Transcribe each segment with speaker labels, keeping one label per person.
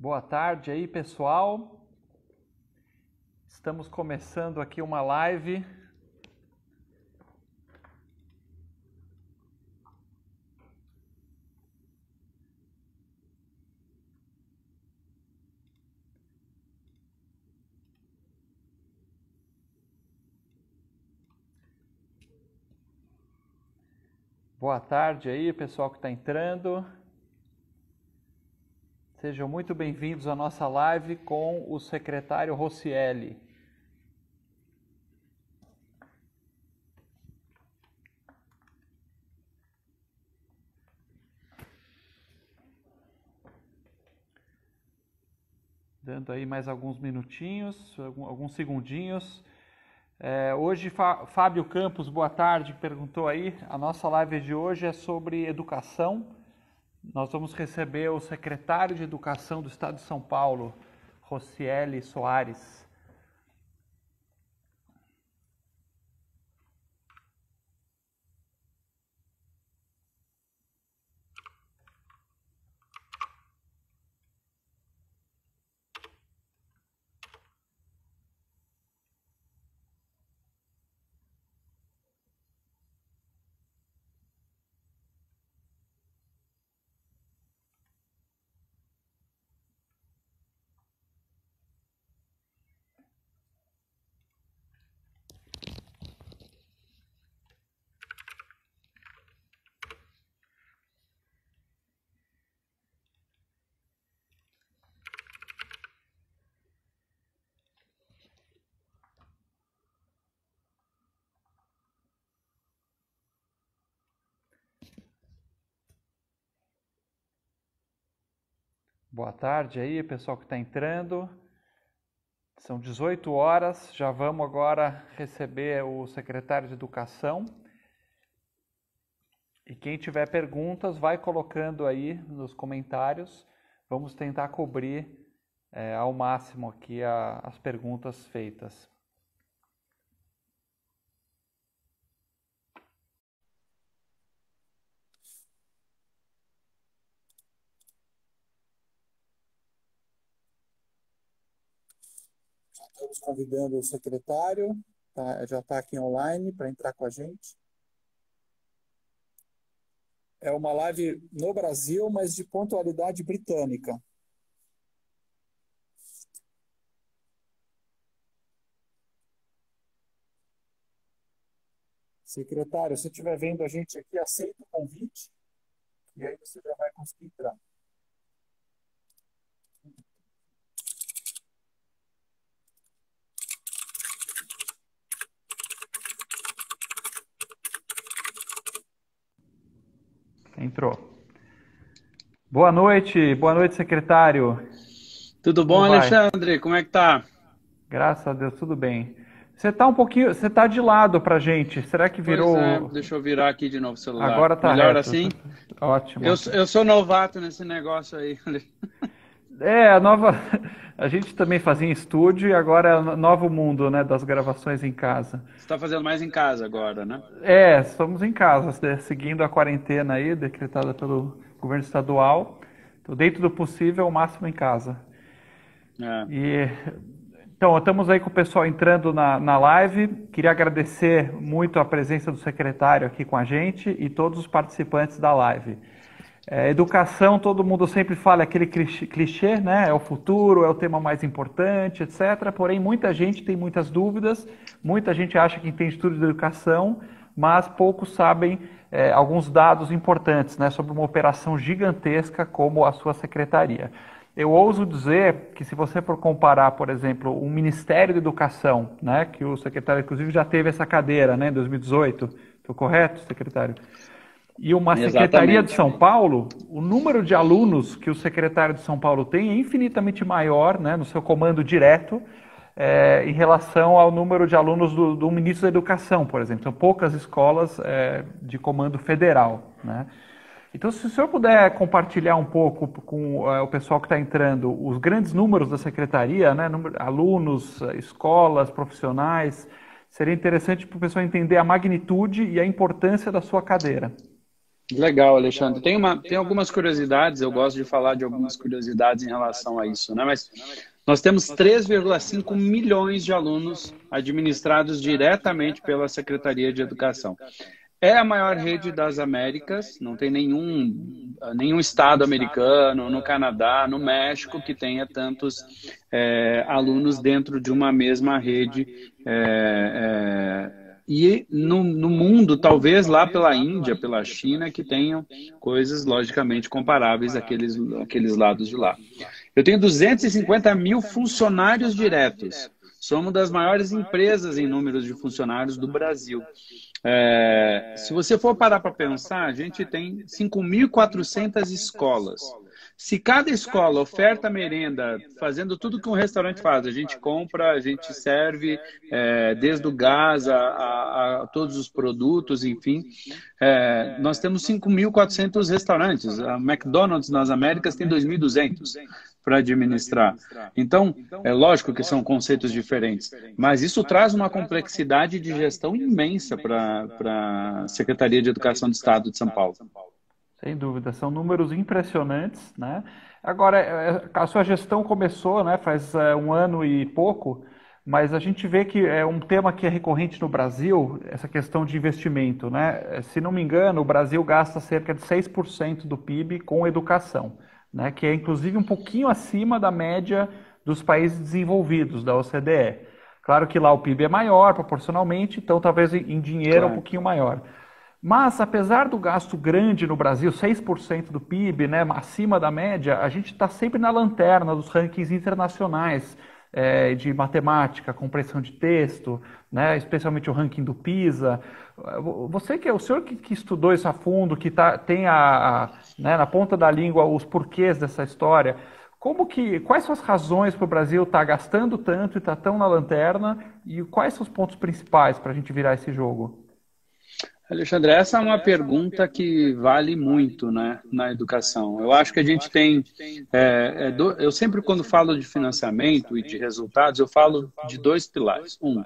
Speaker 1: Boa tarde aí, pessoal. Estamos começando aqui uma live. Boa tarde aí, pessoal que está entrando. Sejam muito bem-vindos à nossa live com o secretário Rossielli. Dando aí mais alguns minutinhos, alguns segundinhos. É, hoje, Fábio Campos, boa tarde, perguntou aí. A nossa live de hoje é sobre educação nós vamos receber o secretário de Educação do Estado de São Paulo, Rociele Soares. Boa tarde aí, pessoal que está entrando. São 18 horas, já vamos agora receber o secretário de Educação. E quem tiver perguntas, vai colocando aí nos comentários. Vamos tentar cobrir é, ao máximo aqui a, as perguntas feitas. estamos convidando o secretário, tá, já está aqui online para entrar com a gente. É uma live no Brasil, mas de pontualidade britânica. Secretário, se estiver vendo a gente aqui, aceita o convite e aí você já vai conseguir entrar. Entrou. Boa noite, boa noite, secretário. Tudo bom, Como Alexandre?
Speaker 2: Vai? Como é que tá?
Speaker 1: Graças a Deus, tudo bem. Você está um pouquinho, você está de lado para gente. Será que virou? É,
Speaker 2: deixa eu virar aqui de novo o celular. Agora tá Melhor reto. assim? Ótimo. Eu, eu sou novato nesse negócio aí.
Speaker 1: É, a nova. A gente também fazia em estúdio e agora é novo mundo, né? Das gravações em casa.
Speaker 2: Você está fazendo mais em casa agora, né?
Speaker 1: É, estamos em casa, né, seguindo a quarentena aí, decretada pelo governo estadual. Então, dentro do possível, o máximo em casa. É. E, então, estamos aí com o pessoal entrando na, na live. Queria agradecer muito a presença do secretário aqui com a gente e todos os participantes da live. É, educação, todo mundo sempre fala é aquele clichê, né? É o futuro, é o tema mais importante, etc. Porém, muita gente tem muitas dúvidas, muita gente acha que entende tudo de educação, mas poucos sabem é, alguns dados importantes né, sobre uma operação gigantesca como a sua secretaria. Eu ouso dizer que se você for comparar, por exemplo, o um Ministério da Educação, né, que o secretário, inclusive, já teve essa cadeira né, em 2018, estou correto, secretário? E uma Exatamente. secretaria de São Paulo, o número de alunos que o secretário de São Paulo tem é infinitamente maior, né, no seu comando direto, é, em relação ao número de alunos do, do, ministro da Educação, por exemplo. São poucas escolas é, de comando federal, né? Então, se o senhor puder compartilhar um pouco com eh, o pessoal que está entrando os grandes números da secretaria, né, número, alunos, escolas, profissionais, seria interessante para o pessoal entender a magnitude e a importância da sua cadeira.
Speaker 2: Legal, Alexandre. Tem, uma, tem algumas curiosidades, eu gosto de falar de algumas curiosidades em relação a isso, né? Mas nós temos 3,5 milhões de alunos administrados diretamente pela Secretaria de Educação. É a maior rede das Américas, não tem nenhum, nenhum estado americano, no Canadá, no México, que tenha tantos é, alunos dentro de uma mesma rede é, e no, no, mundo, talvez lá pela Índia, pela China, que tenham coisas logicamente comparáveis àqueles, àqueles lados de lá. Eu tenho 250 mil funcionários diretos. Somos uma das maiores empresas em números de funcionários do Brasil. É, se você for parar para pensar, a gente tem 5.400 escolas. Se cada escola oferta merenda, fazendo tudo que um restaurante faz, a gente compra, a gente serve, é, desde o gás a, a, a, todos os produtos, enfim, é, nós temos 5.400 restaurantes. A McDonald's nas Américas tem 2.200 para administrar. Então, então, é lógico que é são conceitos diferentes, mas isso traz uma complexidade de gestão imensa para a Secretaria de Educação do Estado de São Paulo.
Speaker 1: Sem dúvida, são números impressionantes, né? Agora, é, é, a sua gestão começou, né? Faz é, um ano e pouco, mas a gente vê que é um tema que é recorrente no Brasil, essa questão de investimento, né? Se não me engano, o Brasil gasta cerca de 6% do PIB com educação, né? Que é inclusive um pouquinho acima da média dos países desenvolvidos da OCDE. Claro que lá o PIB é maior proporcionalmente, então talvez em dinheiro claro. é um pouquinho maior. Mas, apesar do gasto grande no Brasil, 6% do PIB, né, acima da média, a gente está sempre na lanterna dos rankings internacionais é, de matemática, compreensão de texto, né, especialmente o ranking do PISA. Você que é o senhor que, que estudou isso a fundo, que tá, tem a, a né, na ponta da língua os porquês dessa história, como que, quais são as razões para o Brasil estar tá gastando tanto e estar tá tão na lanterna e quais são os pontos principais para a gente virar esse jogo?
Speaker 2: Alexandre, essa é uma pergunta que vale muito né, na educação. Eu acho que a gente tem. É, é do, eu sempre, quando falo de financiamento e de resultados, eu falo de dois pilares. Um,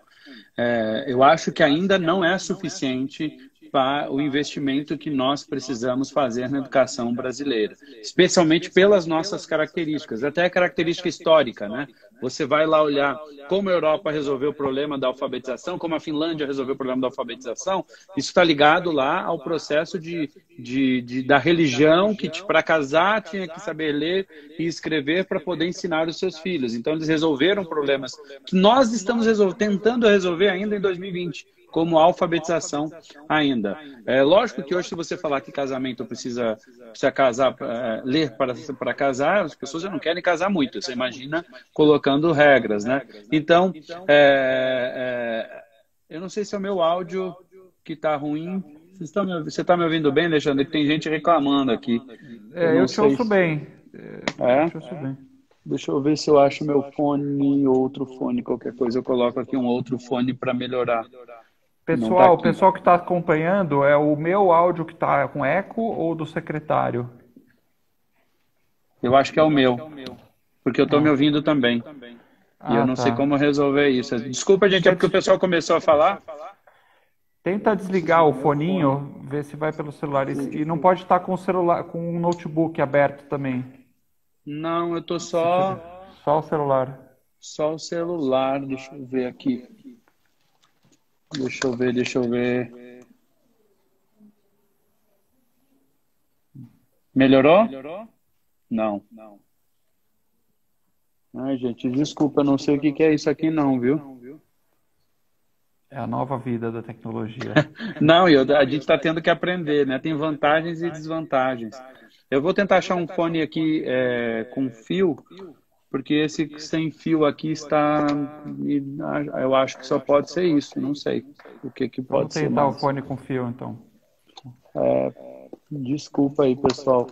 Speaker 2: é, eu acho que ainda não é suficiente antecipar o investimento que nós precisamos fazer na educação brasileira, especialmente pelas nossas características, até a característica histórica, né? Você vai lá olhar como a Europa resolveu o problema da alfabetização, como a Finlândia resolveu o problema da alfabetização. Isso está ligado lá ao processo de, de, de da religião, que para casar tinha que saber ler e escrever para poder ensinar os seus filhos. Então, eles resolveram problemas que nós estamos tentando resolver ainda em 2020 como alfabetização ainda. É lógico que hoje, se você falar que casamento precisa, precisa casar, é, ler para, para casar, as pessoas já não querem casar muito. Você imagina colocando regras, né? Então, é, é, eu não sei se é o meu áudio que está ruim. Você está me ouvindo bem, Alexandre? Tem gente reclamando aqui.
Speaker 1: É, eu, eu te ouço bem. É? Te ouço bem.
Speaker 2: Deixa eu ver se eu acho meu fone, outro fone, qualquer coisa. Eu coloco aqui um outro fone para melhorar. Pessoal, tá pessoal
Speaker 1: que está acompanhando, é o meu áudio que está com eco ou do secretário?
Speaker 2: Eu acho que é o meu, porque eu estou me ah. ouvindo também. Ah, e eu ah, não tá. sei como resolver isso. Desculpa, gente, é porque o pessoal começou a falar.
Speaker 1: Tenta desligar o foninho, ver se vai pelo celular. E não pode estar tá com o celular, com um notebook aberto também.
Speaker 2: Não, eu estou só.
Speaker 1: Só o celular. Só o celular, deixa eu ver aqui.
Speaker 2: Deixa eu ver, deixa eu ver. Melhorou? Melhorou? Não. Não. Ai, gente, desculpa, não sei o que, que é isso aqui não, viu?
Speaker 1: É a nova vida da tecnologia.
Speaker 2: não, eu, a gente está tendo que aprender, né? Tem vantagens e desvantagens. Eu vou tentar achar um fone aqui é, com fio porque esse sem fio aqui está, eu acho que só pode ser isso, não sei o que que pode Vamos ser. Vou tentar mais. o fone
Speaker 1: com fio, então. É,
Speaker 2: desculpa aí, pessoal.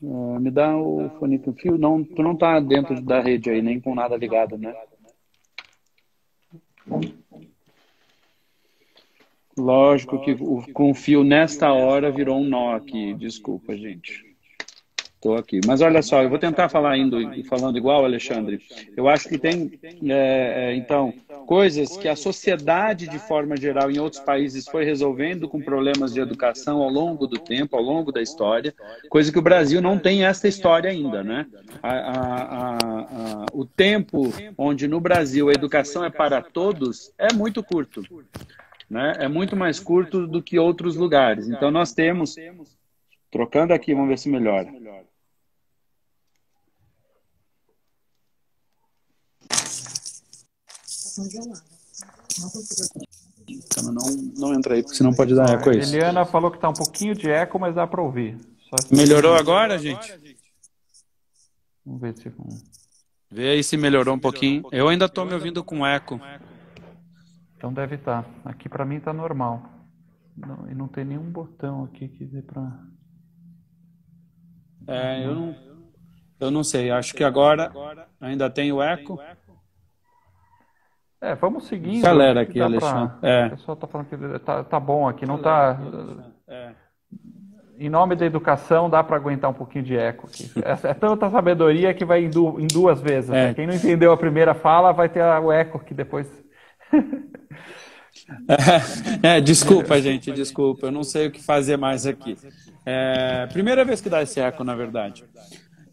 Speaker 2: É, me dá o fone com fio. Não, tu não está dentro da rede aí, nem com nada ligado, né?
Speaker 1: Lógico
Speaker 2: que o, com fio nesta hora virou um nó aqui. Desculpa, gente. Estou aqui. Mas olha só, eu vou tentar falar indo falando igual, Alexandre. Eu acho que tem, é, é, então, coisas que a sociedade, de forma geral, em outros países foi resolvendo com problemas de educação ao longo do tempo, ao longo da história, coisa que o Brasil não tem essa história ainda, né? A, a, a, o tempo onde no Brasil a educação é para todos é muito curto. Né? É muito mais curto do que outros lugares. Então, nós temos. Trocando aqui, vamos ver se melhora.
Speaker 1: Não consigo não, não entra aí,
Speaker 2: porque senão pode dar eco isso.
Speaker 1: Eliana falou que tá um pouquinho de eco, mas dá para ouvir. Melhorou
Speaker 2: agora, gente? Vamos ver se. Vê aí se melhorou um pouquinho. Eu ainda tô me ouvindo com eco.
Speaker 1: Então deve estar. Tá. Aqui para mim tá normal. Não, e não tem nenhum botão aqui que dê para.
Speaker 2: É, eu não, eu não sei. Acho que agora ainda tem o eco. É, vamos seguindo. Acelera aqui, Alexandre. Pra... É.
Speaker 1: O pessoal está falando que tá, tá bom aqui, não está. É. Em nome da educação, dá para aguentar um pouquinho de eco aqui. É, é tanta sabedoria que vai em, du... em duas vezes. Né? É. Né? Quem não entendeu a primeira fala vai ter o eco que depois.
Speaker 2: É, é, desculpa, gente, desculpa. Eu não sei o que fazer mais aqui. É, primeira vez que dá esse eco, na verdade.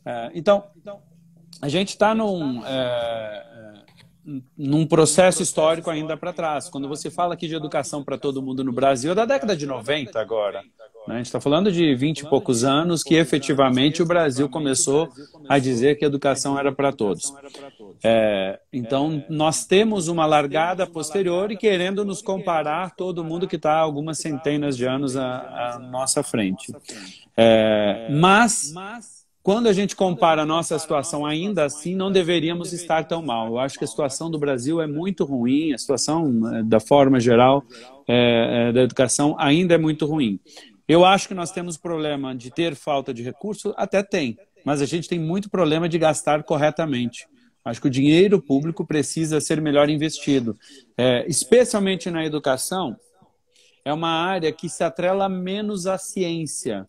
Speaker 2: É, então, a gente está num. É, num processo histórico ainda para trás. Quando você fala aqui de educação para todo mundo no Brasil, é da década de 90 agora. Né? A gente está falando de 20 e poucos anos que efetivamente o Brasil começou a dizer que a educação era para todos. É, então, nós temos uma largada posterior e querendo nos comparar todo mundo que está algumas centenas de anos à, nossa frente. É, mas quando a gente compara a nossa situação ainda assim, não deveríamos estar tão mal. Eu acho que a situação do Brasil é muito ruim, a situação eh, da forma geral é, é, da educação ainda é muito ruim. Eu acho que nós temos problema de ter falta de recursos, até tem, mas a gente tem muito problema de gastar corretamente. Acho que o dinheiro público precisa ser melhor investido, é, especialmente na educação. É uma área que se atrela menos à ciência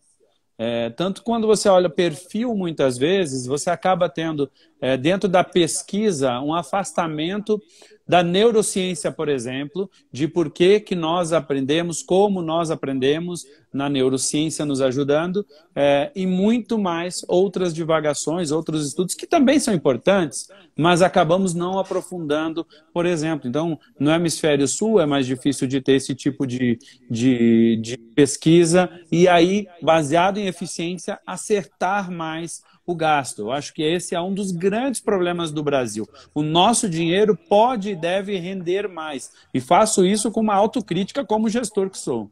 Speaker 2: é, tanto quando você olha perfil, muitas vezes, você acaba tendo é, dentro da pesquisa, um afastamento da neurociência, por exemplo, de por que, que nós aprendemos, como nós aprendemos, na neurociência nos ajudando, é, e muito mais outras divagações, outros estudos que também são importantes, mas acabamos não aprofundando, por exemplo. Então, no hemisfério sul é mais difícil de ter esse tipo de, de, de pesquisa, e aí, baseado em eficiência, acertar mais o gasto. Eu acho que esse é um dos grandes problemas do Brasil. O nosso dinheiro pode e deve render mais. E faço isso com uma autocrítica como gestor que sou.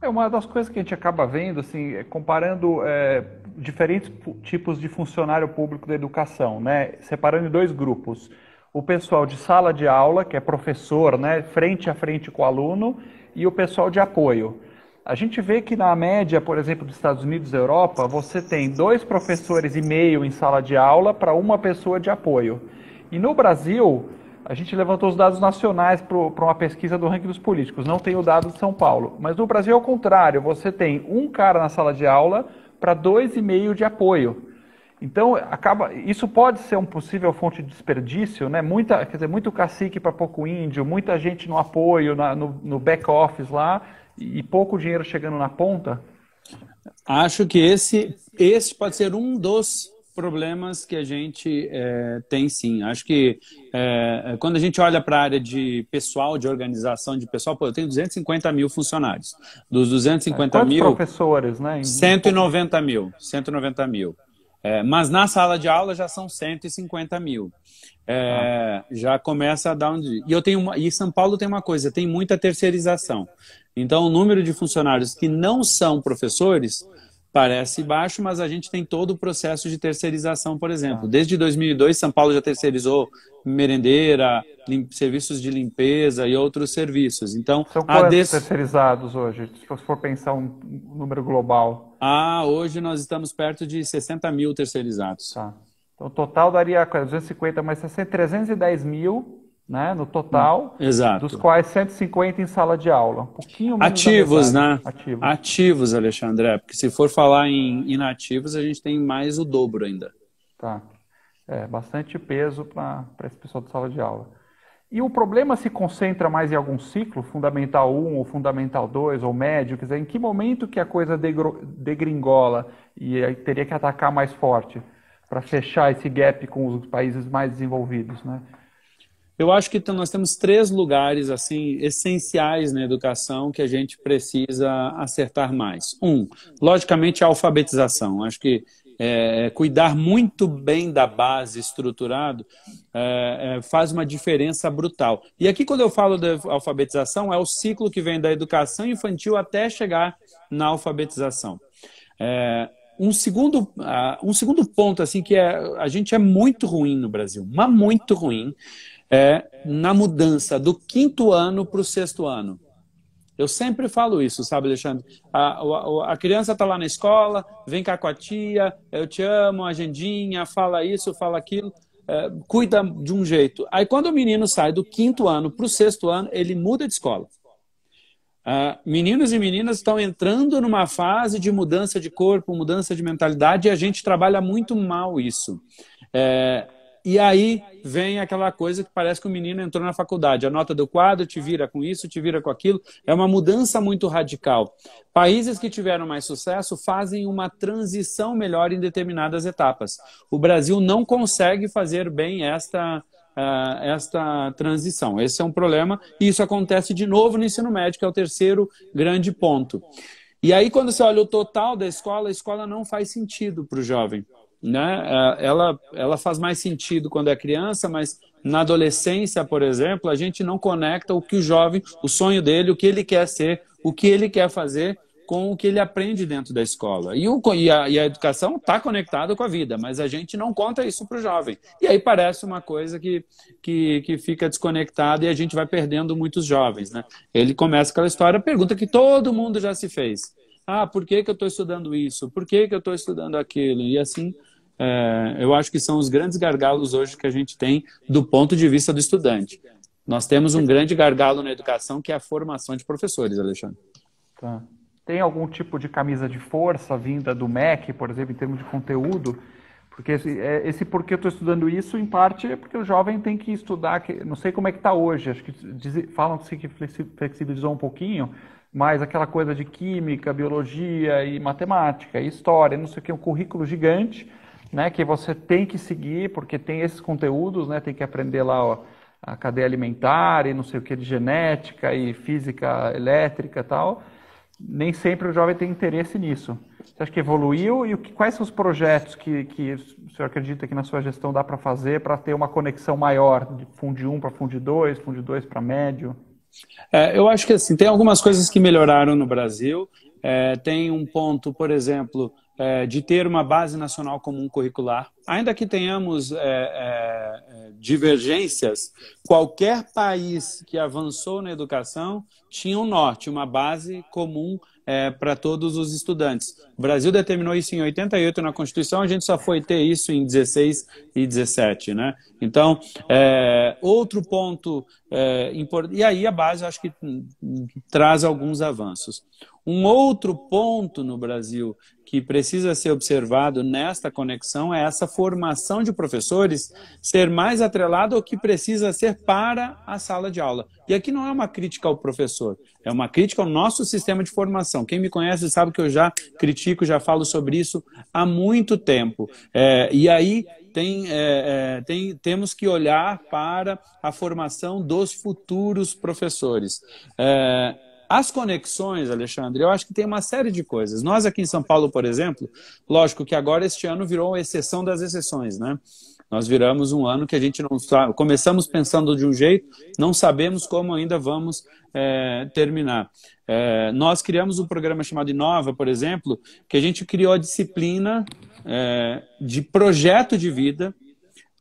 Speaker 1: É uma das coisas que a gente acaba vendo, assim, é, comparando é, diferentes tipos de funcionário público da educação, né? Separando em dois grupos. O pessoal de sala de aula, que é professor, né, frente a frente com o aluno, e o pessoal de apoio. A gente vê que na média, por exemplo, dos Estados Unidos e Europa, você tem dois professores e meio em sala de aula para uma pessoa de apoio. E no Brasil, a gente levantou os dados nacionais para uma pesquisa do ranking dos políticos, não tem o dado de São Paulo. Mas no Brasil é o contrário, você tem um cara na sala de aula para dois e meio de apoio. Então, acaba, isso pode ser um possível fonte de desperdício, né? Muita, quer dizer, muito cacique para pouco índio, muita gente no apoio, na, no, no back office lá, e pouco dinheiro chegando na ponta?
Speaker 2: Acho que esse, esse pode ser um dos problemas que a gente é, tem sim. Acho que é, é quando a gente olha para a área de pessoal, de organização de pessoal, pô, eu tenho 250 mil funcionários. Dos 250 Quantos mil.
Speaker 1: professores, né?
Speaker 2: 190 mil. 190 mil. É, mas na sala de aula já são 150 mil. É, ah. Já começa a dar um. E eu tenho uma... e São Paulo tem uma coisa, tem muita terceirização. Então o número de funcionários que não são professores parece baixo, mas a gente tem todo o processo de terceirização, por exemplo. Ah. Desde 2002, São Paulo já terceirizou merendeira, serviços de limpeza e outros serviços. Então, São quantos des...
Speaker 1: terceirizados hoje, se for pensar um número global?
Speaker 2: Ah, hoje nós estamos perto de 60 mil terceirizados. Tá.
Speaker 1: Então, o total daria 250, mas 310 mil né, no total, hum, Exato. dos quais 150 em sala de aula. Um pouquinho menos Ativos, né?
Speaker 2: Ativos. Ativos, Alexandre, é, porque se for falar em inativos, a gente tem mais o dobro ainda.
Speaker 1: Tá. É, bastante peso para esse pessoal de sala de aula. E o problema se concentra mais em algum ciclo, fundamental 1 ou fundamental 2 ou médio, quer dizer, em que momento que a coisa degringola e aí teria que atacar mais forte para fechar esse gap com os países mais desenvolvidos, né? Eu acho que nós temos três
Speaker 2: lugares assim essenciais na educação que a gente precisa acertar mais. Um, logicamente, a alfabetização. Acho que é, é, cuidar muito bem da base estruturado é, é, faz uma diferença brutal. E aqui, quando eu falo da alfabetização, é o ciclo que vem da educação infantil até chegar na alfabetização. É, um, segundo, uh, um segundo ponto, assim, que é, a gente é muito ruim no Brasil, mas muito ruim, é na mudança do quinto ano para o sexto ano. Eu sempre falo isso, sabe, Alexandre? A, a, a criança está lá na escola, vem cá com a tia, eu te amo, agendinha, fala isso, fala aquilo, é, cuida de um jeito. Aí quando o menino sai do quinto ano para o sexto ano, ele muda de escola. Uh, meninos e meninas estão entrando numa fase de mudança de corpo, mudança de mentalidade, e a gente trabalha muito mal isso. É, e aí vem aquela coisa que parece que o menino entrou na faculdade. A nota do quadro te vira com isso, te vira com aquilo. É uma mudança muito radical. Países que tiveram mais sucesso fazem uma transição melhor em determinadas etapas. O Brasil não consegue fazer bem esta, Uh, esta transição. Esse é um problema e isso acontece de novo no ensino médio, que é o terceiro grande ponto. E aí, quando você olha o total da escola, a escola não faz sentido para o jovem né? É, ela, ela faz mais sentido quando é criança, mas na adolescência, por exemplo, a gente não conecta o que o jovem, o sonho dele, o que ele quer ser, o que ele quer fazer com o que ele aprende dentro da escola. E, o, e, a, e a educação está conectada com a vida, mas a gente não conta isso para o jovem. E aí parece uma coisa que, que, que fica desconectada e a gente vai perdendo muitos jovens. Né? Ele começa aquela história, pergunta que todo mundo já se fez. Ah, por que, que eu estou estudando isso? Por que, que eu estou estudando aquilo? E assim é, eu acho que são os grandes gargalos hoje que a gente tem do ponto de vista do estudante. Nós temos um grande gargalo na educação que é a formação de professores, Alexandre.
Speaker 1: Tá. Tem algum tipo de camisa de força vinda do MEC, por exemplo, em termos de conteúdo? Porque esse, é, esse porque eu estou estudando isso, em parte, é porque o jovem tem que estudar. Que, não sei como é que está hoje, acho que diz, falam que se flexibilizou um pouquinho, mas aquela coisa de química, biologia e matemática, e história, não sei o que, um currículo gigante né, que você tem que seguir, porque tem esses conteúdos, né, tem que aprender lá ó, a cadeia alimentar e não sei o que de genética e física elétrica e tal. Nem sempre o jovem tem interesse nisso. Você acha que evoluiu e o que, quais são os projetos que, que o senhor acredita que na sua gestão dá para fazer para ter uma conexão maior de Fundi 1 para Fundi 2, Fundi 2 para médio?
Speaker 2: É, eu acho que assim, tem algumas coisas que melhoraram no Brasil. É, tem um ponto, por exemplo, é, de ter uma base nacional comum curricular. Ainda que tenhamos é, é, é, divergências, qualquer país que avançou na educação tinha um norte, uma base comum é, para todos os estudantes. O Brasil determinou isso em 88 na Constituição, a gente só foi ter isso em 16 e 17. Né? Então, é, outro ponto importante. E aí a base, acho que hum, traz alguns avanços. Um outro ponto no Brasil que precisa ser observado nesta conexão é essa formação de professores ser mais atrelada ao que precisa ser para a sala de aula. E aqui não é uma crítica ao professor, é uma crítica ao nosso sistema de formação. Quem me conhece sabe que eu já critico, já falo sobre isso há muito tempo. É, e aí tem, é, é tem, temos que olhar para a formação dos futuros professores. É, as conexões, Alexandre, eu acho que tem uma série de coisas. Nós aqui em São Paulo, por exemplo, lógico que agora este ano virou exceção das exceções, né? Nós viramos um ano que a gente não sabe. Começamos pensando de um jeito, não sabemos como ainda vamos é, terminar. É, nós criamos um programa chamado Inova, por exemplo, que a gente criou a disciplina é, de projeto de vida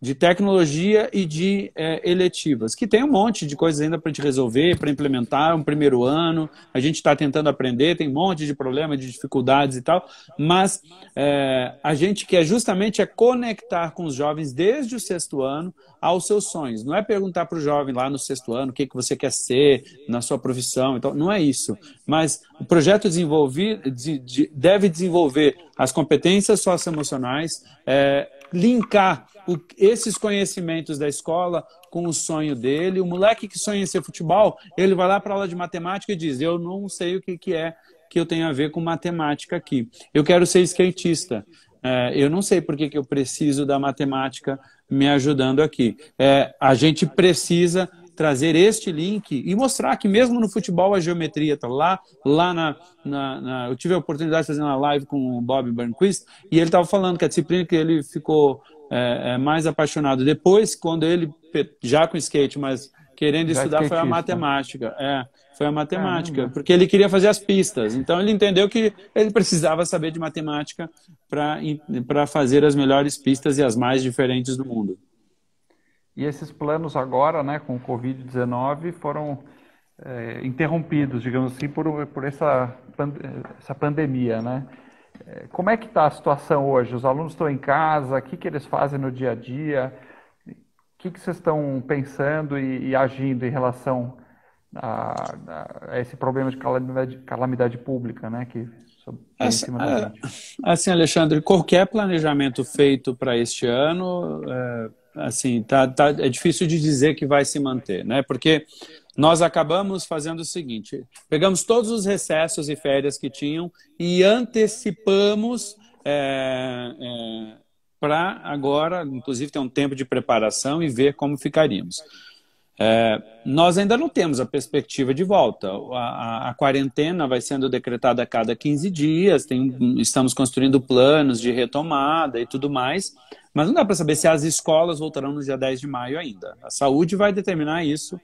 Speaker 2: de tecnologia e de é, eletivas, que tem um monte de coisas ainda para a gente resolver, para implementar, é um primeiro ano, a gente está tentando aprender, tem um monte de problemas, de dificuldades e tal, mas é, a gente quer justamente é conectar com os jovens desde o sexto ano aos seus sonhos. Não é perguntar para o jovem lá no sexto ano o que, que você quer ser na sua profissão, então, não é isso. Mas o projeto desenvolve, de, de, deve desenvolver as competências socioemocionais, é, linkar o, esses conhecimentos da escola com o sonho dele. O moleque que sonha em ser futebol, ele vai lá para aula de matemática e diz: Eu não sei o que, que é que eu tenho a ver com matemática aqui. Eu quero ser skatista. É, eu não sei por que, que eu preciso da matemática me ajudando aqui. É, a gente precisa trazer este link e mostrar que mesmo no futebol a geometria está lá, lá na, na, na, Eu tive a oportunidade de fazer uma live com o Bob Burnquist e ele estava falando que a disciplina que ele ficou é, é, mais apaixonado depois, quando ele já com skate, mas querendo já estudar foi a matemática. É, foi a matemática, Caramba. porque ele queria fazer as pistas. Então ele entendeu que ele
Speaker 1: precisava saber de matemática
Speaker 2: para fazer as melhores pistas e as mais diferentes do mundo.
Speaker 1: E esses planos agora, né, com o Covid-19, foram é, interrompidos, digamos assim, por, por essa, pand essa pandemia, né? Como é que está a situação hoje? Os alunos estão em casa, o que, que eles fazem no dia a dia? O que, que vocês estão pensando e, e agindo em relação a, a, esse problema de calamidade, calamidade pública, né? Que,
Speaker 2: assim, gente. assim, Alexandre, qualquer planejamento feito para este ano, é, assim, tá, tá, é difícil de dizer que vai se manter, né? Porque nós acabamos fazendo o seguinte: pegamos todos os recessos e férias que tinham e antecipamos é, é, para agora, inclusive, ter um tempo de preparação e ver como ficaríamos. É, nós ainda não temos a perspectiva de volta. A, a, a quarentena vai sendo decretada a cada 15 dias, tem, estamos construindo planos de retomada e tudo mais, mas não dá para saber se as escolas voltarão no dia 10 de maio ainda. A saúde vai determinar isso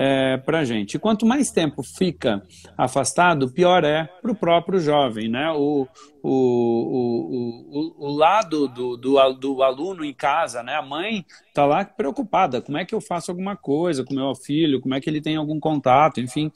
Speaker 2: é, para a gente. E quanto mais tempo fica afastado, pior é para o próprio jovem, né? O, o, o, o, o lado do, do, do, aluno em casa, né? A mãe está lá preocupada, como é que eu faço alguma coisa com meu filho, como é que ele tem algum contato, enfim.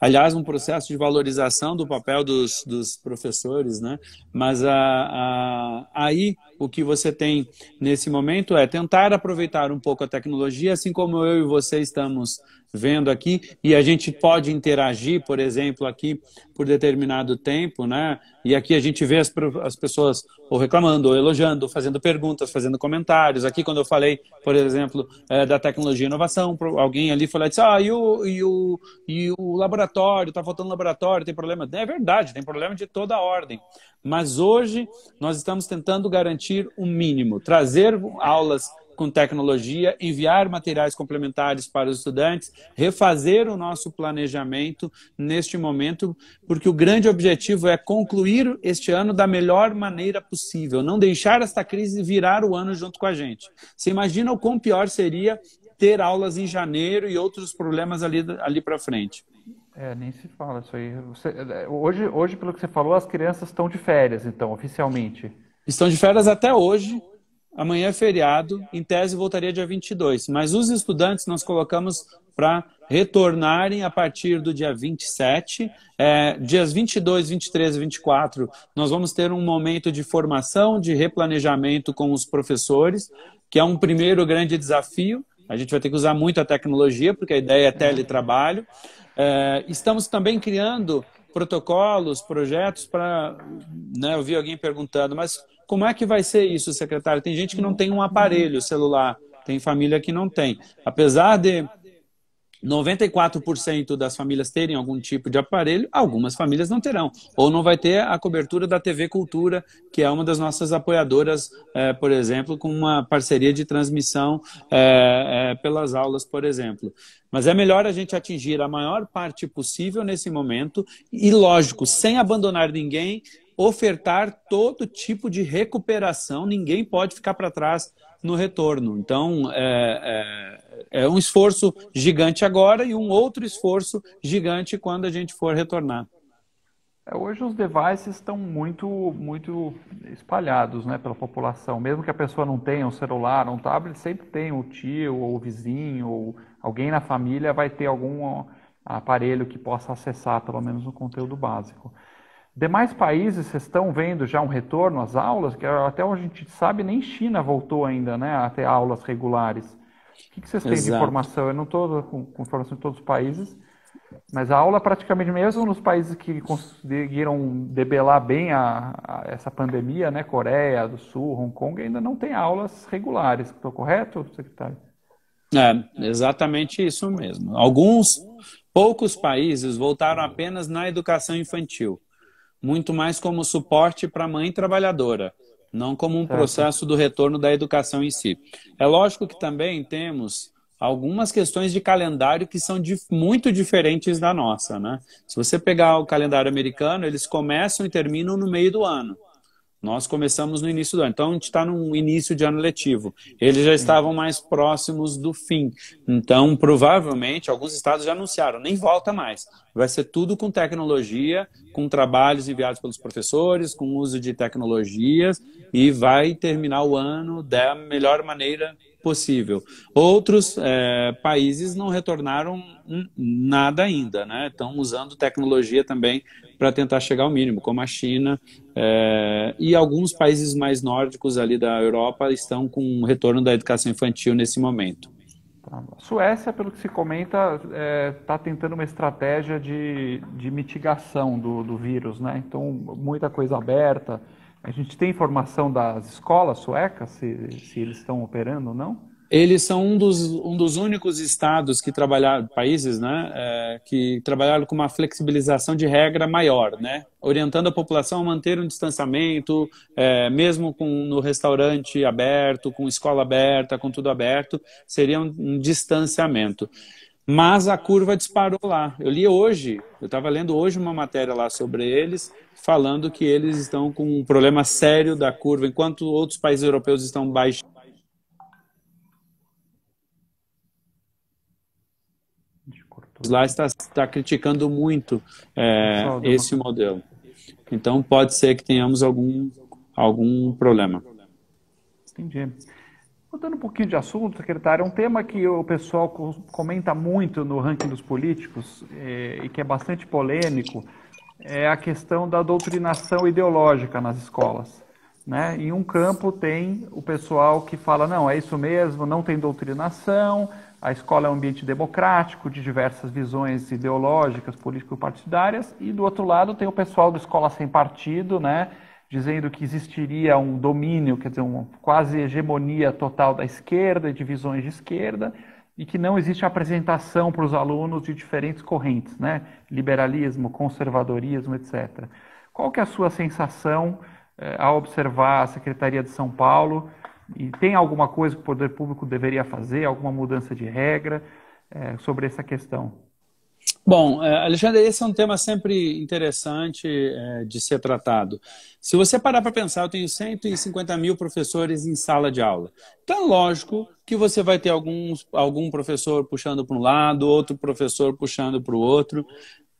Speaker 2: Aliás, um processo de valorização do papel dos, dos professores, né? Mas a, a, aí o que você tem nesse momento é tentar aproveitar um pouco a tecnologia, assim como eu e você estamos vendo aqui, e a gente pode interagir, por exemplo, aqui por determinado tempo, né? E aqui a gente vê as, as pessoas ou reclamando, ou elogiando, fazendo perguntas, fazendo comentários. Aqui, quando eu falei, por exemplo, é, da tecnologia e inovação, alguém ali falou disse, ah, e o, e o, e o laboratório, está faltando laboratório, tem problema. É verdade, tem problema de toda a ordem. Mas hoje nós estamos tentando garantir o um mínimo, trazer aulas com tecnologia, enviar materiais complementares para os estudantes, refazer o nosso planejamento neste momento, porque o grande objetivo é concluir este ano da melhor maneira possível, não deixar esta crise virar o ano junto com a gente. Você imagina o quão pior seria ter aulas em janeiro e outros problemas ali, ali para frente.
Speaker 1: É, nem se fala isso aí. Você, é, hoje, hoje, pelo que você falou, as crianças estão de férias, então, oficialmente. Estão de férias até hoje amanhã é feriado,
Speaker 2: em tese voltaria dia 22, mas os estudantes nós colocamos para retornarem a partir do dia 27. É, dias 22, 23 e 24, nós vamos ter um momento de formação, de replanejamento com os professores, que é um primeiro grande desafio. A gente vai ter que usar muito a tecnologia, porque a ideia é teletrabalho. É, estamos também criando protocolos, projetos para. Né, eu vi alguém perguntando, mas como é que vai ser isso, secretário? Tem gente que não tem um aparelho celular, tem família que não tem. Apesar de 94% das famílias terem algum tipo de aparelho, algumas famílias não terão. Ou não vai ter a cobertura da TV Cultura, que é uma das nossas apoiadoras, é, por exemplo, com uma parceria de transmissão é, é, pelas aulas, por exemplo. Mas é melhor a gente atingir a maior parte possível nesse momento e, lógico, sem abandonar ninguém, ofertar todo tipo de recuperação. Ninguém pode ficar para trás no retorno. Então, é, é, é um esforço gigante agora e um outro
Speaker 1: esforço gigante quando a gente for retornar. É, hoje os devices estão muito, muito espalhados né, pela população. Mesmo que a pessoa não tenha um celular, um tablet, sempre tem o tio ou o vizinho ou alguém na família vai ter algum aparelho que possa acessar pelo menos o conteúdo básico. Demais países estão vendo já um retorno às aulas, que até onde a gente sabe, nem China voltou ainda né, a ter aulas regulares. O que, que vocês têm Exato. de informação? Eu não estou com, com informação de todos os países, mas a aula praticamente mesmo nos países que conseguiram debelar bem a, a, essa pandemia, né? Coreia do Sul, Hong Kong, ainda não tem aulas regulares. Estou correto, secretário?
Speaker 2: É, exatamente isso mesmo.
Speaker 1: Alguns,
Speaker 2: poucos países voltaram apenas na educação infantil muito mais como suporte para a mãe trabalhadora, não como um processo do retorno da educação em si. É lógico que também temos algumas questões de calendário que são de, muito diferentes da nossa, né? Se você pegar o calendário americano, eles começam e terminam no meio do ano. Nós começamos no início do ano, então a gente está no início de ano letivo. Eles já estavam mais próximos do fim. Então, provavelmente, alguns estados já anunciaram, nem volta mais. Vai ser tudo com tecnologia, com trabalhos enviados pelos professores, com uso de tecnologias, e vai terminar o ano da melhor maneira possível. Outros é, países não retornaram nada ainda, né? Estão usando tecnologia também para tentar chegar ao mínimo, como a China é, e alguns países mais nórdicos ali da Europa estão com o retorno da educação infantil nesse momento.
Speaker 1: Suécia, pelo que se comenta, está é, tá tentando uma estratégia de, de mitigação do, do vírus, né? Então, muita coisa aberta, a gente tem informação das escolas suecas, se, se eles estão operando ou não?
Speaker 2: Eles são um dos, um dos únicos estados que trabalharam, países, né, é, que trabalharam com uma flexibilização de regra maior, né, orientando a população a manter um distanciamento, é, mesmo com, no restaurante aberto, com escola aberta, com tudo aberto, seria um, um distanciamento. Mas a curva disparou lá. Eu li hoje, eu estava lendo hoje uma matéria lá sobre eles, falando que eles estão com um problema sério da curva, enquanto outros países europeus estão baixando. Lá está, está criticando muito é, esse modelo. Então pode ser que tenhamos algum, algum problema.
Speaker 1: Entendi. Mudando um pouquinho de assunto, secretário, é um tema que o pessoal comenta muito no ranking dos políticos é, e que é bastante polêmico, é a questão da doutrinação ideológica nas escolas. Né? Em um campo tem o pessoal que fala, não, é isso mesmo, não tem doutrinação, a escola é um ambiente democrático, de diversas visões ideológicas, político-partidárias, e do outro lado tem o pessoal da escola sem partido, né? dizendo que existiria um domínio, quer dizer, uma quase hegemonia total da esquerda e divisões de esquerda, e que não existe apresentação para os alunos de diferentes correntes, né? liberalismo, conservadorismo, etc. Qual que é a sua sensação eh, ao observar a Secretaria de São Paulo? E tem alguma coisa que o poder público deveria fazer, alguma mudança de regra eh, sobre essa questão?
Speaker 2: Bom, eh, Alexandre, esse é um tema sempre interessante eh, de ser tratado. Se você parar para pensar, eu tenho 150 mil professores em sala de aula. Então, é lógico que você vai ter alguns, algum professor puxando para um lado, outro professor puxando para o outro.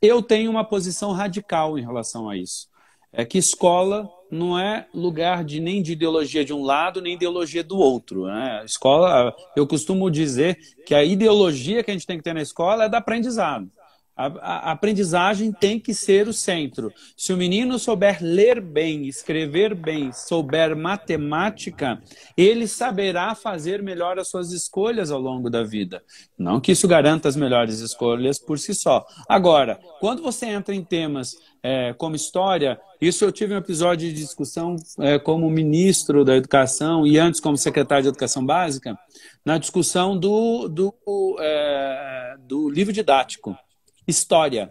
Speaker 2: Eu tenho uma posição radical em relação a isso. É que escola não é lugar de nem de ideologia de um lado, nem ideologia do outro. Né? A escola, eu costumo dizer que a ideologia que a gente tem que ter na escola é da aprendizado. A, aprendizagem tem que ser o centro. Se o menino souber ler bem, escrever bem, souber matemática, ele saberá fazer melhor as suas escolhas ao longo da vida. Não que isso garanta as melhores escolhas por si só. Agora, quando você entra em temas é, como história, isso eu tive um episódio de discussão é, como ministro da Educação e antes como secretário de Educação Básica, na discussão do, do, é, do livro didático. História.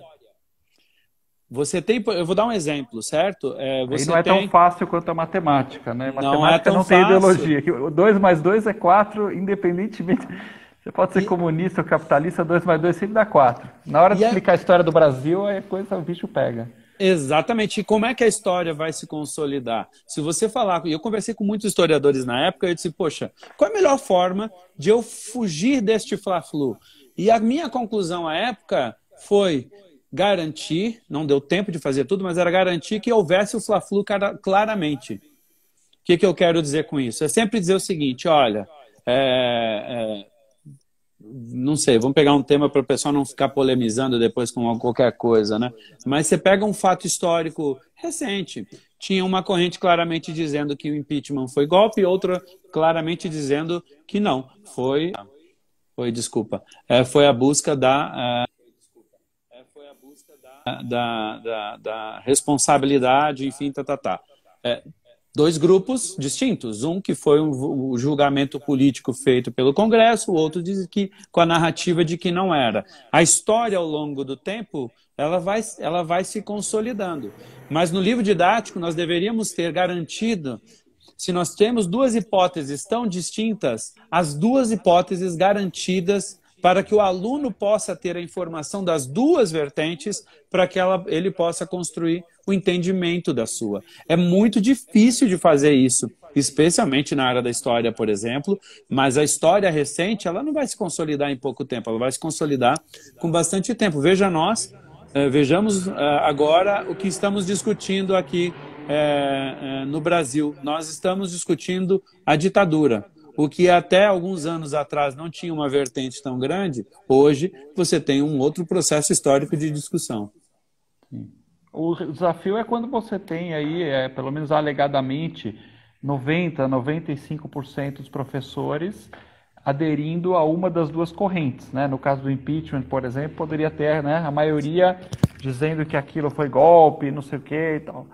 Speaker 2: Você tem, eu vou dar um exemplo, certo? É, você Aí não é tem... tão
Speaker 1: fácil quanto a matemática, né? Matemática não, é não tem ideologia. 2 mais 2 é 4, independentemente. Você pode ser e... comunista ou capitalista, 2 mais 2 sempre dá 4. Na hora de e explicar é... a história do Brasil, é coisa, o bicho pega.
Speaker 2: Exatamente. E como é que a história vai se consolidar? Se você falar, e eu conversei com muitos historiadores na época, eu disse, poxa, qual é a melhor forma de eu fugir deste fla-flu? E a minha conclusão à época foi garantir, não deu tempo de fazer tudo, mas era garantir que houvesse o Fla-Flu claramente. O que, que eu quero dizer com isso? É sempre dizer o seguinte, olha, é, é, não sei, vamos pegar um tema para o pessoal não ficar polemizando depois com qualquer coisa, né? Mas você pega um fato histórico recente. Tinha uma corrente claramente dizendo que o impeachment foi golpe, outra claramente dizendo que não, foi, foi desculpa, é, foi a busca da é, da, da, da responsabilidade, enfim, tá, tá, tá. É, dois grupos distintos. Um que foi um julgamento político feito pelo Congresso, o outro diz que com a narrativa de que não era. A história ao longo do tempo ela vai, ela vai se consolidando. Mas no livro didático nós deveríamos ter garantido se nós temos duas hipóteses tão distintas, as duas hipóteses garantidas para que o aluno possa ter a informação das duas vertentes, para que ela, ele possa construir o entendimento da sua. É muito difícil de fazer isso, especialmente na área da história, por exemplo, mas a história recente, ela não vai se consolidar em pouco tempo, ela vai se consolidar com bastante tempo. Veja nós, eh, vejamos eh, agora o que estamos discutindo aqui eh, no Brasil. Nós estamos discutindo a ditadura. O que até alguns anos atrás não tinha uma vertente tão grande, hoje você tem um outro processo
Speaker 1: histórico de discussão. O desafio é quando você tem aí, é, pelo menos alegadamente, 90, 95% dos professores aderindo a uma das duas correntes, né? No caso do impeachment, por exemplo, poderia ter, né, a maioria dizendo que aquilo foi golpe, não sei o que e tal.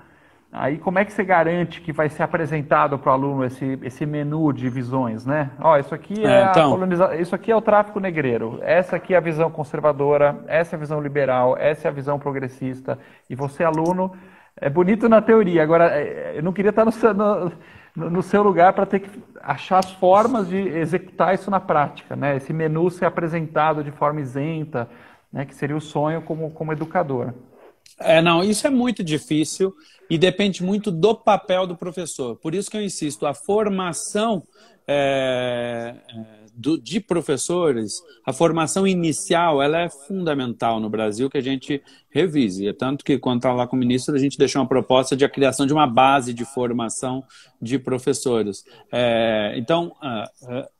Speaker 1: Aí como é que você garante que vai ser apresentado para o aluno esse, esse menu de visões, né? Ó, isso aqui é, é então... coloniza... isso aqui é o tráfico negreiro, essa aqui é a visão conservadora, essa é a visão liberal, essa é a visão progressista. E você, aluno, é bonito na teoria. Agora, é, é, eu não queria estar no seu, no, no seu lugar para ter que achar as formas de executar isso na prática, né? Esse menu ser apresentado de forma isenta, né? que seria o sonho como, como educador.
Speaker 2: É, não, isso é muito difícil e depende muito do papel do professor. Por isso que eu insisto, a formação é, é do, de professores, a formação inicial, ela é fundamental no Brasil, que a gente revise. É tanto que, quando está lá com o ministro, a gente deixou uma proposta de a criação de uma base de formação de professores. É, então, ah,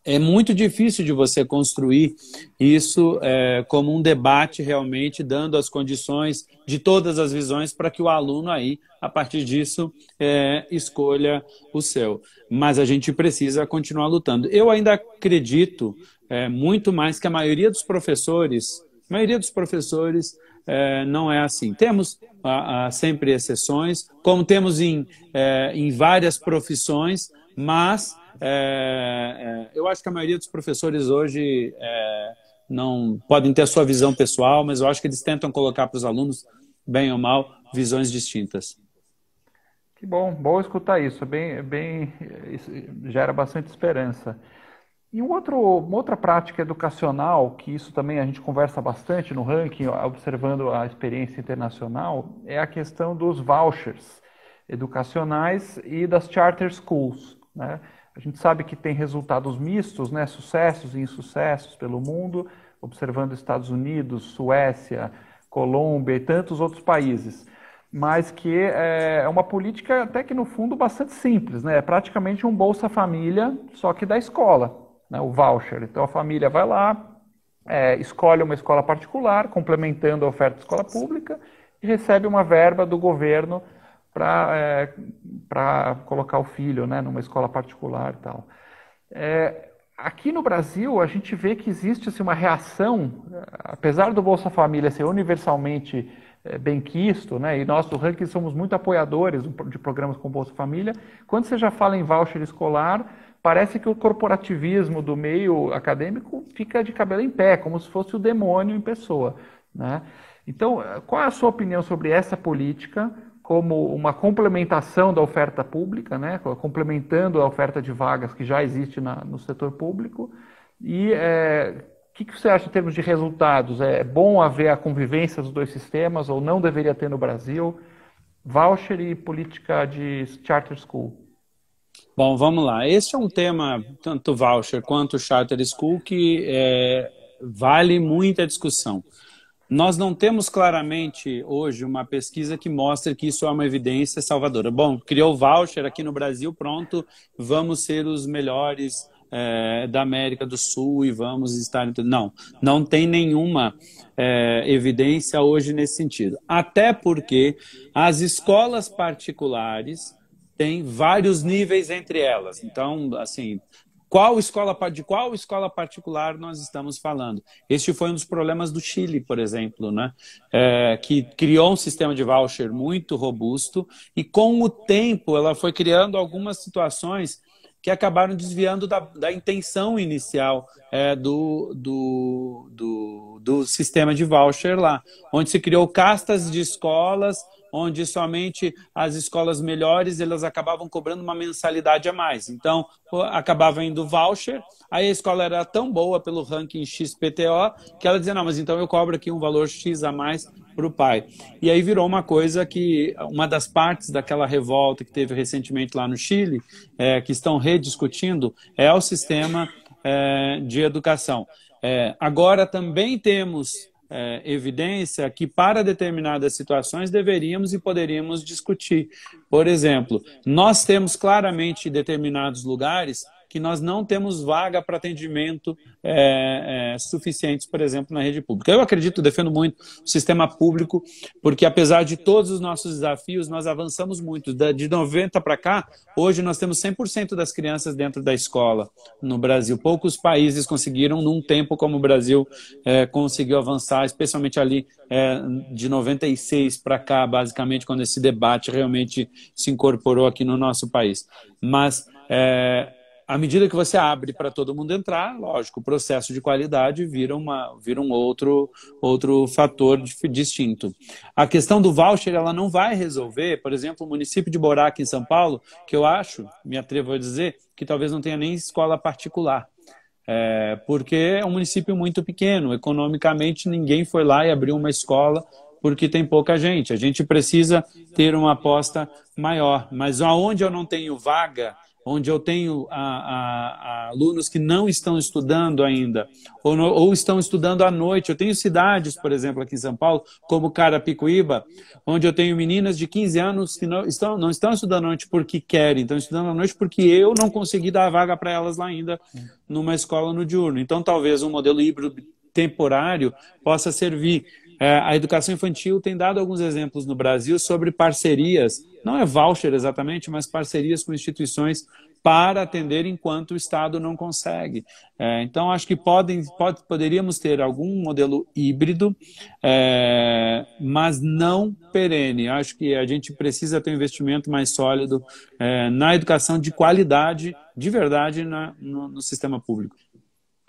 Speaker 2: é, é muito difícil de você construir isso é, como um debate realmente, dando as condições de todas as visões para que o aluno aí, a partir disso, é, escolha o seu. Mas a gente precisa continuar lutando. Eu ainda acredito é, muito mais que a maioria dos professores, a maioria dos professores é, não é assim. Temos a, ah, a, ah, sempre exceções, como temos em, é, em várias profissões, mas é, é eu acho que a maioria dos professores hoje é, não podem ter a sua visão pessoal, mas eu acho que eles tentam colocar para os alunos, bem ou mal, visões distintas.
Speaker 1: Que bom, bom escutar isso, é bem, bem, isso gera bastante esperança. E um outro, uma outra prática educacional, que isso também a gente conversa bastante no ranking, observando a experiência internacional, é a questão dos vouchers educacionais e das charter schools. Né? A gente sabe que tem resultados mistos, né? sucessos e insucessos pelo mundo, observando Estados Unidos, Suécia, Colômbia e tantos outros países mas que é, é uma política até que no fundo bastante simples, né? É praticamente um Bolsa Família, só que da escola né, o voucher. Então a família vai lá, é, escolhe uma escola particular, complementando a oferta de escola pública, e recebe uma verba do governo para é, colocar o filho né, numa escola particular e tal. É, aqui no Brasil, a gente vê que existe assim, uma reação, apesar do Bolsa Família ser universalmente é, benquisto, né? E nós do ranking somos muito apoiadores de programas como Bolsa Família. Quando você já fala em voucher escolar, parece que o corporativismo do meio acadêmico fica de cabelo em pé, como se fosse o demônio em pessoa. Né? Então, qual é a sua opinião sobre essa política como uma complementação da oferta pública, né? complementando a oferta de vagas que já existe na, no setor público? E é, o que, que, você acha em termos de resultados? É bom haver a convivência dos dois sistemas ou não deveria ter no Brasil? Voucher e política de charter school.
Speaker 2: Bom, vamos lá. Este é um tema, tanto voucher quanto charter school, que é, vale muita discussão. Nós não temos claramente hoje uma pesquisa que mostre que isso é uma evidência salvadora. Bom, criou voucher aqui no Brasil, pronto, vamos ser os melhores é, da América do Sul e vamos estar. Não, não tem nenhuma é, evidência hoje nesse sentido. Até porque as escolas particulares tem vários níveis entre elas. Então, assim, qual escola de qual escola particular nós estamos falando? Este foi um dos problemas do Chile, por exemplo, né? É, que criou um sistema de voucher muito robusto e com o tempo ela foi criando algumas situações que acabaram desviando da, da intenção inicial é, do, do, do, do sistema de voucher lá, onde se criou castas de escolas onde somente as escolas melhores elas acabavam cobrando uma mensalidade a mais. Então, acabava indo voucher, aí a escola era tão boa pelo ranking XPTO que ela dizia, não, mas então eu cobro aqui um valor X a mais para o pai. E aí virou uma coisa que, uma das partes daquela revolta que teve recentemente lá no Chile, é, que estão rediscutindo, é o sistema é, de educação. É, agora também temos é, evidência que para determinadas situações deveríamos e poderíamos discutir. Por exemplo, nós temos claramente determinados lugares que nós não temos vaga para atendimento é, é, suficientes, por exemplo, na rede pública. Eu acredito, defendo muito o sistema público, porque apesar de todos os nossos desafios, nós avançamos muito. De 90 para cá, hoje nós temos 100% das crianças dentro da escola no Brasil. Poucos países conseguiram, num tempo como o Brasil é, conseguiu avançar, especialmente ali é, de 96 para cá, basicamente, quando esse debate realmente se incorporou aqui no nosso país. Mas é, à medida que você abre para todo mundo entrar, lógico, o processo de qualidade vira, uma, vira um outro, outro fator distinto. A questão do voucher, ela não vai resolver, por exemplo, o município de Borac, em São Paulo, que eu acho, me atrevo a dizer, que talvez não tenha nem escola particular. É, porque é um município muito pequeno, economicamente ninguém foi lá e abriu uma escola porque tem pouca gente. A gente precisa ter uma aposta maior. Mas aonde eu não tenho vaga, onde eu tenho a, a, a alunos que não estão estudando ainda, ou, no, ou, estão estudando à noite. Eu tenho cidades, por exemplo, aqui em São Paulo, como Carapicuíba, onde eu tenho meninas de 15 anos que não estão, não estão estudando à noite porque querem, estão estudando à noite porque eu não consegui dar a vaga para elas lá ainda numa escola no diurno. Então, talvez um modelo híbrido temporário possa servir. É, a educação infantil tem dado alguns exemplos no Brasil sobre parcerias, não é voucher exatamente, mas parcerias com instituições para atender enquanto o Estado não consegue. É, então, acho que podem, pode, poderíamos ter algum modelo híbrido, é, mas não perene. Acho que a gente precisa ter um investimento mais sólido é, na educação de qualidade, de verdade, na, no, no sistema público.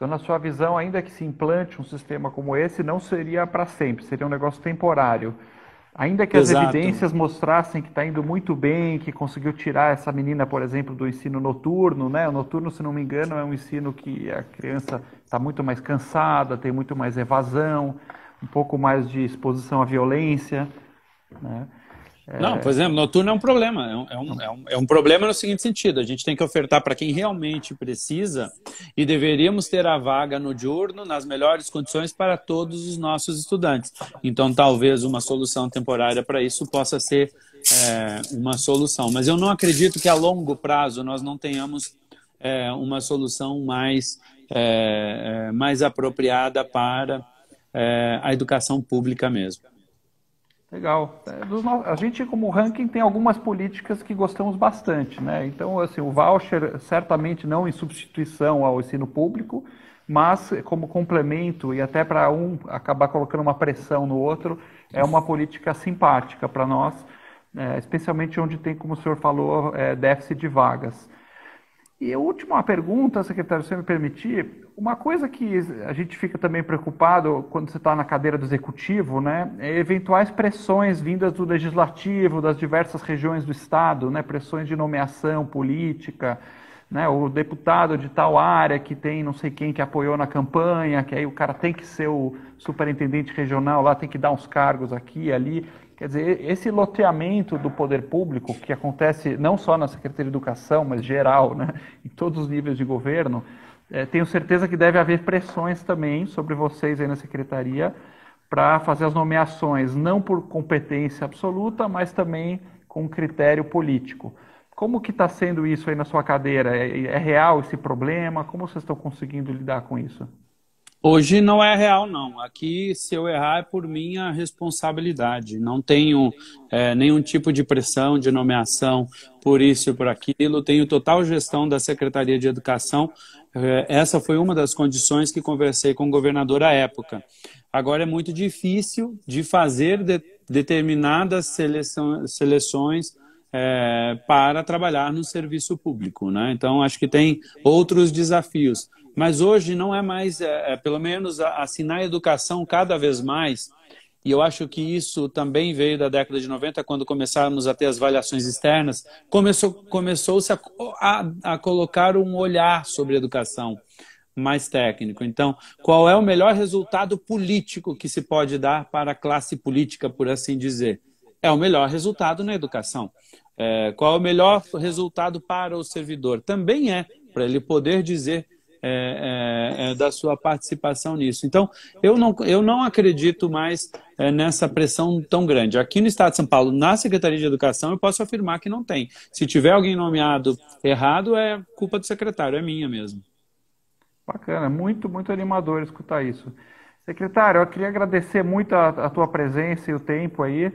Speaker 1: Então, na sua visão, ainda que se implante um sistema como esse, não seria para sempre, seria um negócio temporário. Ainda que Exato. as evidências mostrassem que está indo muito bem, que conseguiu tirar essa menina, por exemplo, do ensino noturno, né? O noturno, se não me engano, é um ensino que a criança está muito mais cansada, tem muito mais evasão, um pouco mais de exposição à violência, né? É. Não, por exemplo,
Speaker 2: noturno é um problema. É, é um, é um, é um problema no seguinte sentido: a gente tem que ofertar para quem realmente precisa e deveríamos ter a vaga no diurno nas melhores condições para todos os nossos estudantes. Então, talvez uma solução temporária para isso possa ser é, uma solução. Mas eu não acredito que a longo prazo nós não tenhamos é, uma solução mais, é, mais apropriada para a educação pública mesmo.
Speaker 1: Legal. É, a gente, como ranking, tem algumas políticas que gostamos bastante, né? Então, assim, o voucher certamente não em substituição ao ensino público, mas como complemento e até para um acabar colocando uma pressão no outro, é uma política simpática para nós, é, especialmente onde tem, como o senhor falou, é, déficit de vagas. E a última pergunta, secretário, se você me permitir, uma coisa que a gente fica também preocupado quando você está na cadeira do executivo, né, é eventuais pressões vindas do legislativo, das diversas regiões do estado, né, pressões de nomeação política, né, o deputado de tal área que tem não sei quem que apoiou na campanha, que aí o cara tem que ser o superintendente regional lá, tem que dar uns cargos aqui e ali. Quer dizer, esse loteamento do poder público que acontece não só na Secretaria de Educação, mas geral, né, em todos os níveis de governo, é, tenho certeza que deve haver pressões também sobre vocês aí na secretaria para fazer as nomeações, não por competência absoluta, mas também com critério político. Como que está sendo isso aí na sua cadeira? É, é, real esse problema? Como vocês estão conseguindo lidar com isso?
Speaker 2: Hoje não é real, não. Aqui, se eu errar, é por minha responsabilidade. Não tenho é, nenhum tipo de pressão, de nomeação por isso e por aquilo. Tenho total gestão da Secretaria de Educação é, essa foi uma das condições que conversei com o governador à época. Agora é muito difícil de fazer de, determinadas seleção, seleções é, para trabalhar no serviço público. Né? Então, acho que tem outros desafios. Mas hoje não é mais, é, é pelo menos assim, na educação, cada vez mais, e eu acho que isso também veio da década de 90, quando começamos a ter as avaliações externas, começou, começou-se a, a, a colocar um olhar sobre educação mais técnico. Então, qual é o melhor resultado político que se pode dar para a classe política, por assim dizer? É o melhor resultado na educação. É, qual é o melhor resultado para o servidor? Também é, para ele poder dizer é, é, é, da sua participação nisso. Então, eu não, eu não acredito mais é, nessa pressão tão grande. Aqui no Estado de São Paulo, na Secretaria de Educação, eu posso afirmar que não tem. Se tiver alguém nomeado errado, é culpa do secretário, é minha mesmo.
Speaker 1: Bacana, muito, muito animador escutar isso. Secretário, eu queria agradecer muito a, a tua presença e o tempo aí,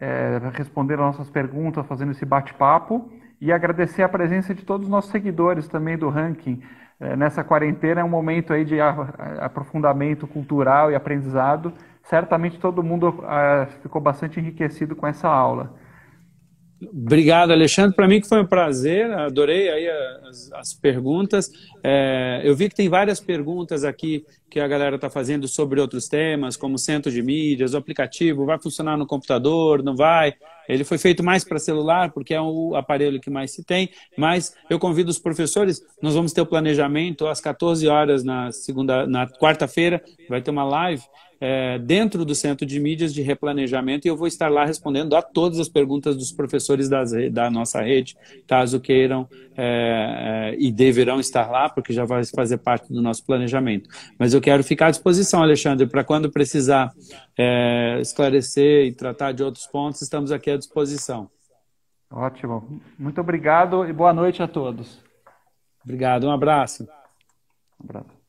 Speaker 1: é, as nossas perguntas, fazendo esse bate-papo, e agradecer a presença de todos os nossos seguidores também do ranking. É, nessa quarentena é um momento aí de aprofundamento cultural e aprendizado. Certamente todo mundo ah, ficou bastante enriquecido com essa aula.
Speaker 2: Obrigado, Alexandre. Para mim que foi um prazer, adorei aí as, as perguntas. É, eu vi que tem várias perguntas aqui que a galera está fazendo sobre outros temas, como centro de mídias, o aplicativo, vai funcionar no computador, não vai? Ele foi feito mais para celular, porque é o aparelho que mais se tem, mas eu convido os professores, nós vamos ter o planejamento às 14 horas na segunda, na quarta-feira, vai ter uma live, é, dentro do Centro de Mídias de Replanejamento e eu vou estar lá respondendo a todas as perguntas dos professores das, da nossa rede, caso queiram é, é, e deverão estar lá, porque já vai fazer parte do nosso planejamento. Mas eu quero ficar à disposição, Alexandre, para quando precisar é, esclarecer e tratar de outros pontos, estamos aqui à disposição.
Speaker 1: Ótimo. Muito obrigado e boa noite a todos. Obrigado, um abraço. Um abraço.